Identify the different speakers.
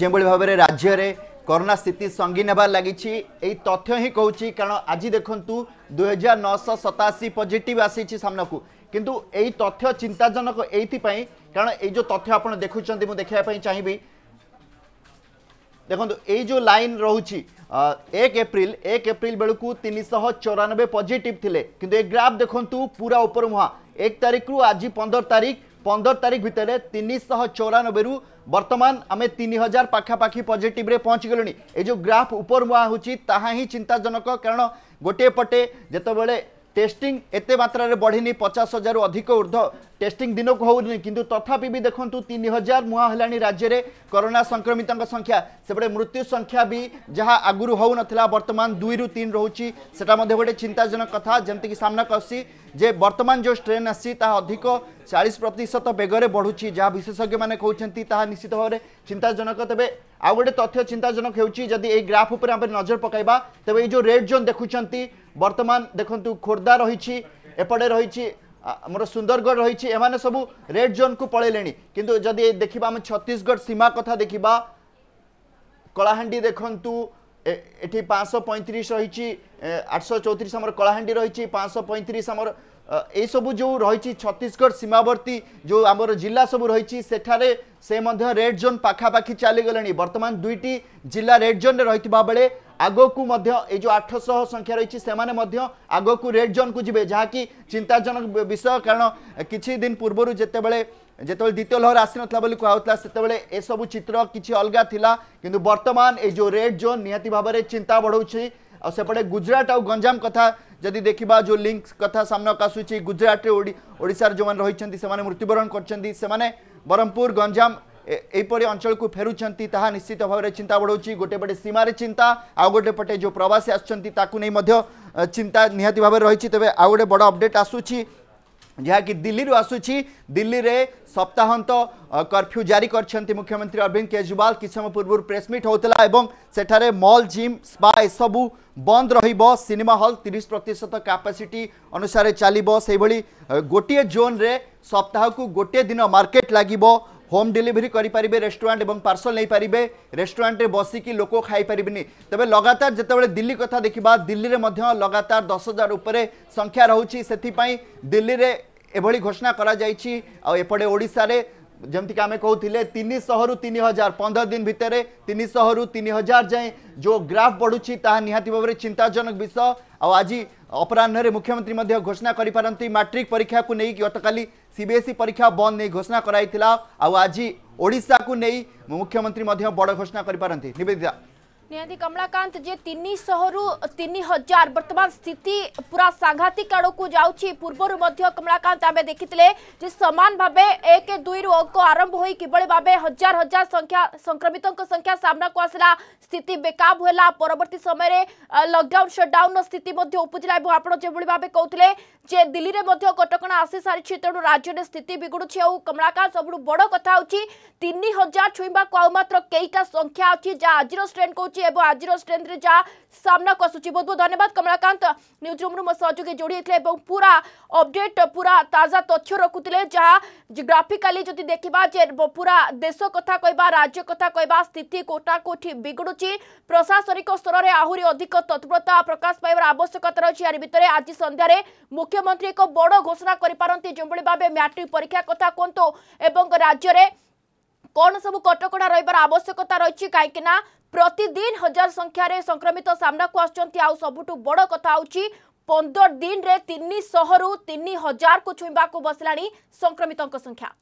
Speaker 1: যেভাবে ভাবে রাজ্যের করোনা স্থিতি সঙ্গীন হবার লাগিছি এই তথ্য হি কৌছি কারণ আজি দেখন্তু দুই হাজার নশো সতাশি পজিটিভ আসিছি সামনাকু কিন্তু এই তথ্য চিন্তাজনক এইপাই কারণ এই যে তথ্য আপনার দেখুছেন মু দেখা চাহিবি দেখুন এই যে লাইন রয়েছে এক এপ্রিল এক এপ্রিল বেড়ক তিনশহ চৌরানবে পজিটিভ লে কিন্তু এই গ্রাফ দেখুন পুরা উপর মুহাঁ এক তারিখ রু আজ পনের তারিখ পনেরো তারিখ ভিতরে তিনশহ চৌরানবে রু বর্তমান আমি তিন হাজার পাখাপাখি পজিটিভে পৌঁছিগলু এই যে গ্রাফ উপর মুয়া হচ্ছে তাহা হি চিন্তাজনক কারণ গোটিয়ে পটে যেতবে টেস্টিং এতে মাত্রার বড়িনি পচাশ হাজার অধিক ঊর্ধ্ব টেস্টিং দিনক হোনি কিন্তু তথাপি বি দেখুন তিন হাজার মুহা হল রাজ্যের করোনা সংক্রমিত সংখ্যা সেপটে মৃত্যু সংখ্যা বি যা আগুর হো নথিলা বর্তমান দুই রু তিন রয়েছে সেটা মধ্যে গোটে চিন্তাজনক কথা যেমিকি সামনাকে আসছি যে বর্তমান যে ট্রেন আসছি তাহা অধিক চাশ প্রত বেগরে বড়ুছি যা বিশেষজ্ঞ মানে কৌন তাহা নিশ্চিত ভাবে চিন্তাজনক তবে আউ গোটে তথ্য চিন্তাজনক হচ্ছে যদি এই গ্রাফ উপরে আমি নজর পকাইবা তবে এই যে রেড জোন দেখুছেন বর্তমান দেখুন খোর্ধা রয়েছে এপটে রয়েছে আমার সুন্দরগড় রয়েছে এমানে সবু রেড জোন কু পড়াইলে কিন্তু যদি দেখবা আমি ছত্তিশগড় সীমা কথা দেখবা কলাহান্ডি দেখুন এটি পাঁচশ পঁয়ত্রিশ রয়েছে আটশো চৌত্রিশ আমার কলাহাণ্ডি রয়েছে পাঁচশো পঁয়ত্রিশ আমার এইসবু যে রয়েছে ছত্তিশগড় সীমাবর্তী যে আমার জেলা সব রয়েছে সেখানে সে মধ্য রেড জোন পাখাপাখি চালিগলে বর্তমান দুইটি জেলা রেড জোন রয়েছে বেড়ে ଆଗକୁ ମଧ୍ୟ ଏଇ ଯେଉଁ ଆଠଶହ ସଂଖ୍ୟା ରହିଛି ସେମାନେ ମଧ୍ୟ ଆଗକୁ ରେଡ୍ ଜୋନ୍କୁ ଯିବେ ଯାହାକି ଚିନ୍ତାଜନକ ବିଷୟ କାରଣ କିଛି ଦିନ ପୂର୍ବରୁ ଯେତେବେଳେ ଯେତେବେଳେ ଦ୍ୱିତୀୟ ଲହର ଆସିନଥିଲା ବୋଲି କୁହାହେଉଥିଲା ସେତେବେଳେ ଏସବୁ ଚିତ୍ର କିଛି ଅଲଗା ଥିଲା କିନ୍ତୁ ବର୍ତ୍ତମାନ ଏଇ ଯେଉଁ ରେଡ୍ ଜୋନ୍ ନିହାତି ଭାବରେ ଚିନ୍ତା ବଢ଼ଉଛି ଆଉ ସେପଟେ ଗୁଜରାଟ ଆଉ ଗଞ୍ଜାମ କଥା ଯଦି ଦେଖିବା ଯେଉଁ ଲିଙ୍କ କଥା ସାମ୍ନାକୁ ଆସୁଛି ଗୁଜରାଟରେ ଓଡ଼ିଶାର ଯେଉଁମାନେ ରହିଛନ୍ତି ସେମାନେ ମୃତ୍ୟୁବରଣ କରିଛନ୍ତି ସେମାନେ ବ୍ରହ୍ମପୁର ଗଞ୍ଜାମ ଏହିପରି ଅଞ୍ଚଳକୁ ଫେରୁଛନ୍ତି ତାହା ନିଶ୍ଚିତ ଭାବରେ ଚିନ୍ତା ବଢ଼ାଉଛି ଗୋଟେ ପଟେ ସୀମାରେ ଚିନ୍ତା ଆଉ ଗୋଟେ ପଟେ ଯେଉଁ ପ୍ରବାସୀ ଆସୁଛନ୍ତି ତାକୁ ନେଇ ମଧ୍ୟ ଚିନ୍ତା ନିହାତି ଭାବରେ ରହିଛି ତେବେ ଆଉ ଗୋଟେ ବଡ଼ ଅପଡ଼େଟ୍ ଆସୁଛି ଯାହାକି ଦିଲ୍ଲୀରୁ ଆସୁଛି ଦିଲ୍ଲୀରେ ସପ୍ତାହାନ୍ତ कर्फ्यू जारी कर मुख्यमंत्री अरविंद केजरीवाल कि समय पूर्व प्रेसमिट होता सेठार मल जिम स्पा सबू बंद रिनेमा हल तीस प्रतिशत कैपासीटी अनुसार चलो से गोटे जोन रे सप्ताह को गोटे दिन मार्केट लगे होम डिलीवरी करें रेस्टोरां और पार्सल नहीं पारे रेस्टोरां बसिकी लोक खाईपारे तेज लगातार जितेबाला दिल्ली कथा देखा दिल्ली में लगातार दस हजार उपर संख्या रोचे से दिल्ली में एभली घोषणा कर जमीक आम कहते तीन शह रु तीन हजार पंद्रह दिन भितर तीन शह रु तीन हजार जाए जो ग्राफ बढ़ुची ता निहाती भाव चिंताजनक विषय आज अपराह मुख्यमंत्री घोषणा पारती मैट्रिक परीक्षा को नहीं गत काली सीबीएसई परीक्षा बंद नहीं घोषणा कराई आज ओडा को नहीं मुख्यमंत्री बड़ घोषणा करें नवेदिता
Speaker 2: निहति कमलाकांत जे तीन शह रु तीन हजार बर्तमान स्थित पूरा सांघातिक आड़ को जाऊँगी पूर्व कमलाकांत आम देखी जे समान भाव एक दुई रु अंक आरंभ हो कि भाव हजार हजार संख्या संक्रमित संख्या सामना को आसला स्थिति बेकाब होगा परवर्त समय लकडाउन सटडाउन स्थित उपजिला और आपड़ जो भाव कहते जे दिल्ली में कटक आसी सारी तेणु राज्य में स्थित बिगुड़ी और कमलाकांत सब बड़ कथ हजार छुईवाक आउ मात्र कईटा संख्या अच्छी जहाँ आज ट्रेन कौन ରହିଛି ଏବଂ ଆଜିର ଷ୍ଟ୍ରେନ୍ଥରେ ଯାହା ସାମ୍ନାକୁ ଆସୁଛି ବହୁତ ବହୁତ ଧନ୍ୟବାଦ କମଳାକାନ୍ତ ନ୍ୟୁଜ୍ ରୁମ୍ରୁ ମୋ ସହଯୋଗୀ ଯୋଡ଼ି ହେଇଥିଲେ ଏବଂ ପୁରା ଅପଡେଟ୍ ପୁରା ତାଜା ତଥ୍ୟ ରଖୁଥିଲେ ଯାହା ଗ୍ରାଫିକାଲି ଯଦି ଦେଖିବା ଯେ ପୁରା ଦେଶ କଥା କହିବା ରାଜ୍ୟ କଥା କହିବା ସ୍ଥିତି କୋଟା କୋଠି ବିଗୁଡ଼ୁଛି ପ୍ରଶାସନିକ ସ୍ତରରେ ଆହୁରି ଅଧିକ ତତ୍ପରତା ପ୍ରକାଶ ପାଇବାର ଆବଶ୍ୟକତା ରହିଛି ଏହାରି ଭିତରେ ଆଜି ସନ୍ଧ୍ୟାରେ ମୁଖ୍ୟମନ୍ତ୍ରୀ ଏକ ବଡ଼ ଘୋଷଣା କରିପାରନ୍ତି ଯେଉଁଭଳି ଭାବେ ମ୍ୟାଟ୍ରିକ୍ ପରୀକ୍ଷା କଥା କୁହନ୍ତୁ ଏବଂ ରାଜ୍ୟରେ କ'ଣ ସବୁ କଟକଣା ରହିବାର ଆବଶ୍ୟକତା ରହିଛି କାହିଁକିନା प्रतिदिन हजार संख्या रे संक्रमित सामना को चाहिँ आ सबटु बडो कथा 15 दिन तिन को हजारको छुइँवा बसलामितको संख्या